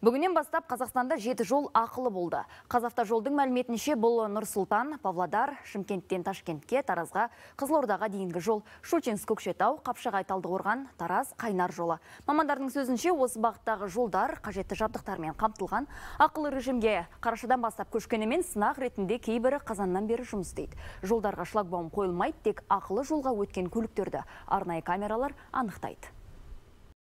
Бүгінен бастап Қазақстанда жеті жол ақылы болды. жолдың мәліметінше бұл Нұрсұлтан, Павлодар, Шымкенттен Ташкентке, Таразға, Қызылордаға дейінгі жол, Шучинск Көкшетау, Қапшағай Талдықорған, Тараз, Қайнар жолы. Мамандардың сөзінше осы бағыттағы жолдар қажетті жабдықтармен қамтылған ақылы режимге қарашадан бастап көшкенімен сынақ ретінде кейбірі қазаннан бері жұмыс істейді. Жолдарға шлагбаум қойылмайды, тек ақылы жолға өткен көліктерді арнайы камералар анықтайды.